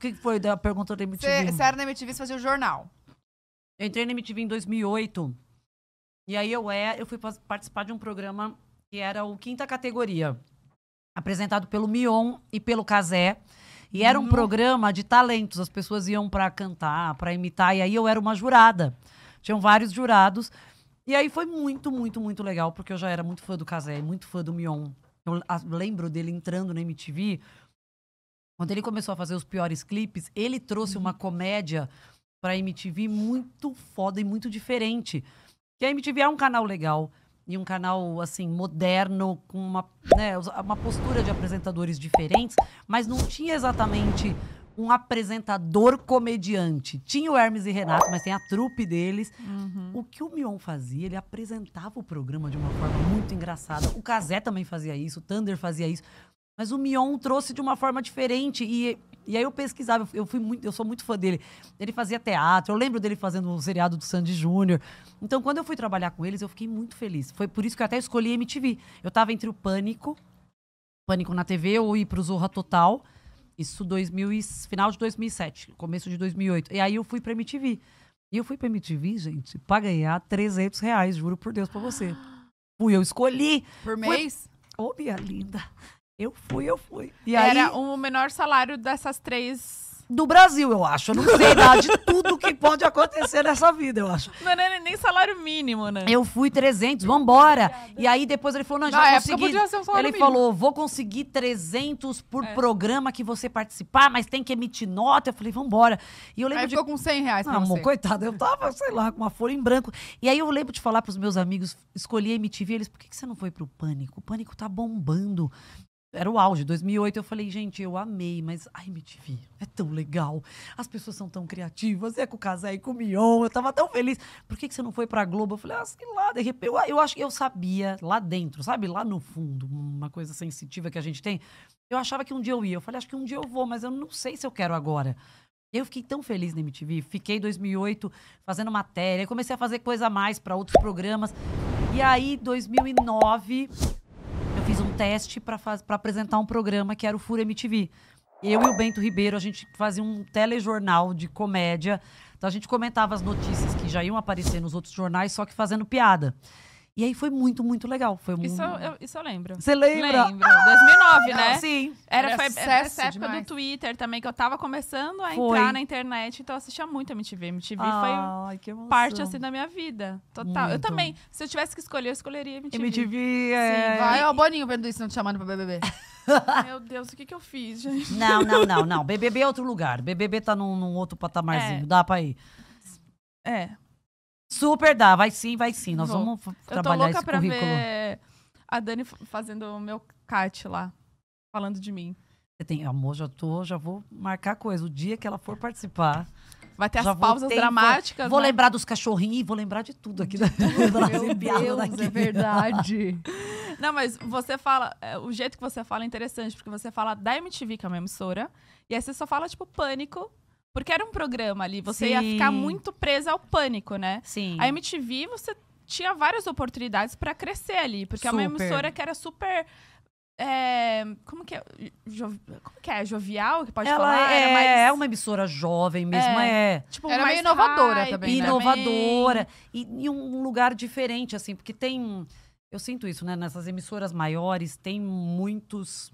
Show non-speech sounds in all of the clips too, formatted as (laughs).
que foi da pergunta da MTV? Você era na MTV, você fazia o jornal. Eu entrei na MTV em 2008. E aí eu, é, eu fui participar de um programa que era o Quinta Categoria. Apresentado pelo Mion e pelo Casé. E era um hum. programa de talentos. As pessoas iam para cantar, para imitar. E aí eu era uma jurada. Tinham vários jurados. E aí foi muito, muito, muito legal, porque eu já era muito fã do Casé, muito fã do Mion. Eu ah, lembro dele entrando na MTV quando ele começou a fazer os piores clipes, ele trouxe uma uhum. comédia pra MTV muito foda e muito diferente. Que a MTV é um canal legal e um canal, assim, moderno, com uma, né, uma postura de apresentadores diferentes, mas não tinha exatamente um apresentador comediante. Tinha o Hermes e Renato, mas tem a trupe deles. Uhum. O que o Mion fazia, ele apresentava o programa de uma forma muito engraçada. O Casé também fazia isso, o Thunder fazia isso. Mas o Mion trouxe de uma forma diferente e e aí eu pesquisava, eu fui muito, eu sou muito fã dele. Ele fazia teatro, eu lembro dele fazendo um seriado do Sandy Júnior. Então, quando eu fui trabalhar com eles, eu fiquei muito feliz. Foi por isso que eu até escolhi MTV. Eu estava entre o Pânico, Pânico na TV ou ir pro Zorra Total. Isso 2000 e, final de 2007, começo de 2008. E aí eu fui pra MTV. E eu fui pra MTV, gente, pra ganhar 300 reais, juro por Deus, pra você. (gasps) Fui, eu escolhi. Por mês? Ô, minha linda. Eu fui, eu fui. E Era aí, o menor salário dessas três do Brasil, eu acho. Eu não sei nada de tudo que pode acontecer nessa vida, eu acho. Não era nem salário mínimo, né? Eu fui 300, vambora. Obrigada. E aí depois ele falou, não, já Na consegui. Um ele mínimo. falou, vou conseguir 300 por é. programa que você participar, mas tem que emitir nota. Eu falei, vambora. E eu lembro aí de... ficou com 100 reais ah, amor, coitado, eu tava, sei lá, com uma folha em branco. E aí eu lembro de falar pros meus amigos, escolhi a MTV, eles, por que, que você não foi pro Pânico? O Pânico tá bombando era o auge, 2008 eu falei, gente, eu amei, mas a MTV é tão legal, as pessoas são tão criativas, é com o Casé e com o Mion, eu tava tão feliz. Por que, que você não foi pra Globo? Eu falei, ah, sei lá, de repente, eu, eu acho que eu sabia lá dentro, sabe, lá no fundo, uma coisa sensitiva que a gente tem. Eu achava que um dia eu ia, eu falei, acho que um dia eu vou, mas eu não sei se eu quero agora. Eu fiquei tão feliz na MTV, fiquei em 2008 fazendo matéria, comecei a fazer coisa a mais para outros programas. E aí, 2009 fiz um teste para apresentar um programa que era o Fura MTV. Eu e o Bento Ribeiro, a gente fazia um telejornal de comédia. Então a gente comentava as notícias que já iam aparecer nos outros jornais, só que fazendo piada. E aí foi muito, muito legal. Foi muito... Isso, eu, isso eu lembro. Você lembra? Lembro. Ah! 2009, né? Sim. Era, foi essa época demais. do Twitter também, que eu tava começando a foi. entrar na internet. Então eu assistia muito a MTV. MTV ah, foi parte, assim, da minha vida. Total. Muito. Eu também, se eu tivesse que escolher, eu escolheria MTV. MTV é... Sim. Vai, ó, Boninho vendo isso, não te chamando pra BBB. (laughs) Meu Deus, o que, que eu fiz, gente? Não, não, não, não. BBB é outro lugar. BBB tá num, num outro patamarzinho. É. Dá pra ir. É. Super dá, vai sim, vai sim. Nós Vou. vamos trabalhar esse currículo. Eu tô louca pra ver a Dani fazendo o meu cat lá, falando de mim. Você tem, amor, já tô, já vou marcar coisa. O dia que ela for participar. Vai ter as pausas ter, dramáticas. Vou, vou né? lembrar dos cachorrinhos e vou lembrar de tudo aqui. De (laughs) tudo. Da, meu Deus, daqui. é verdade. (laughs) Não, mas você fala. É, o jeito que você fala é interessante, porque você fala da MTV, que é uma emissora, e aí você só fala, tipo, pânico porque era um programa ali, você Sim. ia ficar muito presa ao pânico, né? Sim. A MTV, você tinha várias oportunidades para crescer ali, porque super. é uma emissora que era super. É, como que é? Jo, como que é? Jovial? Que pode Ela falar? É, mais... é uma emissora jovem mesmo, é. é. Tipo, era meio inovadora também. Né? Inovadora. E, e um lugar diferente, assim, porque tem. Eu sinto isso, né? Nessas emissoras maiores, tem muitos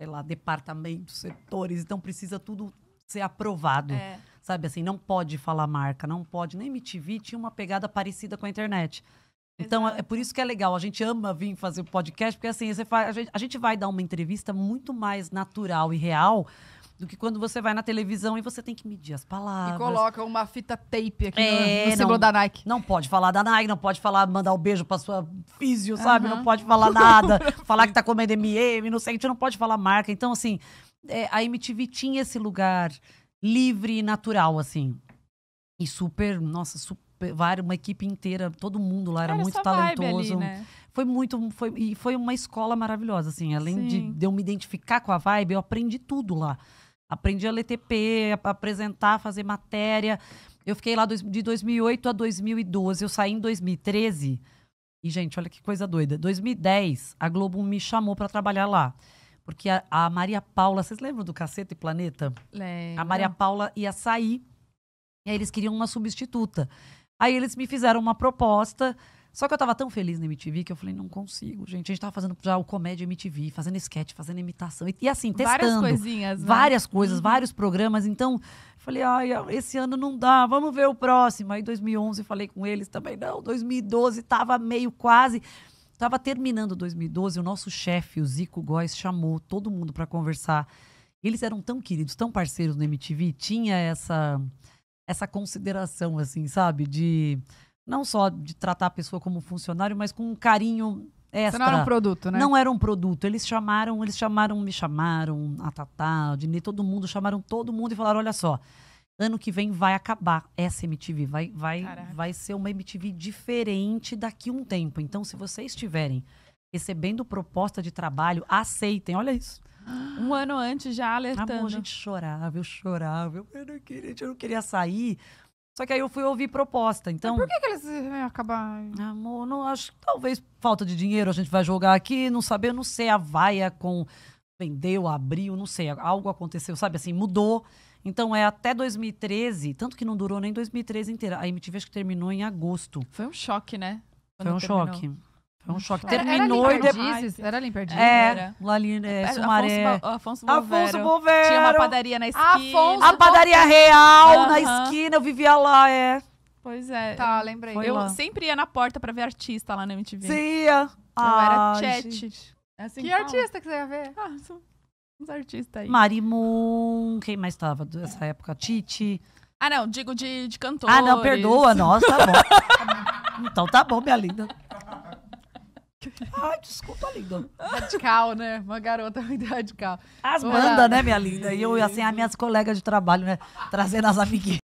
sei lá, departamentos, setores, então precisa tudo ser aprovado. É. Sabe assim, não pode falar marca, não pode. nem MTV tinha uma pegada parecida com a internet. Então, é Exato. é por isso que é legal. A gente ama vir fazer o podcast, porque assim, faz, a, gente, a gente vai dar uma entrevista muito mais natural e real do que quando você vai na televisão e você tem que medir as palavras. E coloca uma fita tape aqui é, no, no símbolo da Nike. Não pode falar da Nike, não pode falar, mandar um beijo pra sua físio, sabe? Uhum. Não pode falar nada. (laughs) falar que tá comendo MM, não sei, a gente não pode falar marca. Então, assim, é, a MTV tinha esse lugar livre e natural, assim. E super, nossa, super, uma equipe inteira, todo mundo lá era, era muito talentoso. Ali, né? Foi muito, foi, e foi uma escola maravilhosa, assim. Além de, de eu me identificar com a vibe, eu aprendi tudo lá. Aprendi a LTP, a apresentar, fazer matéria. Eu fiquei lá de 2008 a 2012. Eu saí em 2013. E, gente, olha que coisa doida. 2010, a Globo me chamou para trabalhar lá. Porque a, a Maria Paula, vocês lembram do Cacete Planeta? Lembra. A Maria Paula ia sair. E aí eles queriam uma substituta. Aí eles me fizeram uma proposta. Só que eu tava tão feliz na MTV que eu falei, não consigo, gente. A gente tava fazendo já o comédia MTV, fazendo sketch, fazendo imitação. E, e assim, testando. Várias coisinhas, né? Várias coisas, uhum. vários programas. Então, falei, ai, esse ano não dá, vamos ver o próximo. Aí 2011 falei com eles também, não. 2012 tava meio quase estava terminando 2012, o nosso chefe, o Zico Góes, chamou todo mundo para conversar. Eles eram tão queridos, tão parceiros no MTV, tinha essa essa consideração assim, sabe, de não só de tratar a pessoa como funcionário, mas com um carinho extra. Você não era um produto, né? Não era um produto. Eles chamaram, eles chamaram, me chamaram, a Tatá, o Dini, todo mundo, chamaram todo mundo e falaram, olha só, ano que vem vai acabar essa MTV. Vai, vai, vai ser uma MTV diferente daqui a um tempo. Então, se vocês estiverem recebendo proposta de trabalho, aceitem. Olha isso. Um ano antes já alertando. Amor, a gente chorava, eu chorava. Eu não queria, eu não queria sair. Só que aí eu fui ouvir proposta, então... Mas por que, que eles acabaram acabar... Amor, não acho... Talvez falta de dinheiro, a gente vai jogar aqui, não saber, não sei, a vaia com... Vendeu, abriu, não sei, algo aconteceu, sabe assim, mudou. Então é até 2013, tanto que não durou nem 2013 inteira. A MTV acho que terminou em agosto. Foi um choque, né? Quando Foi um terminou. choque. Foi um choque. Era, Terminou era e depois. Era Limperdizes? É, Laline, é, é, é Sumaré. Afonso, Bo Afonso Afonso Bovero. Tinha uma padaria na esquina. Afonso a padaria real uhum. na esquina, eu vivia lá, é. Pois é. Tá, lembrei. Foi eu lá. sempre ia na porta pra ver artista lá na MTV. Sim, ia. Eu ah, era chat. É assim que, que artista que você ia ver? Ah, sou... Uns artistas aí. Marimun, quem mais tava dessa época? Titi. Ah, não, digo de, de cantor. Ah, não, perdoa, (laughs) nossa, tá bom. então tá bom, minha linda. Ai, desculpa, linda. Radical, né? Uma garota muito radical. As bandas, né, minha linda? E eu, assim, as minhas colegas de trabalho, né? Trazendo as amiguinhas.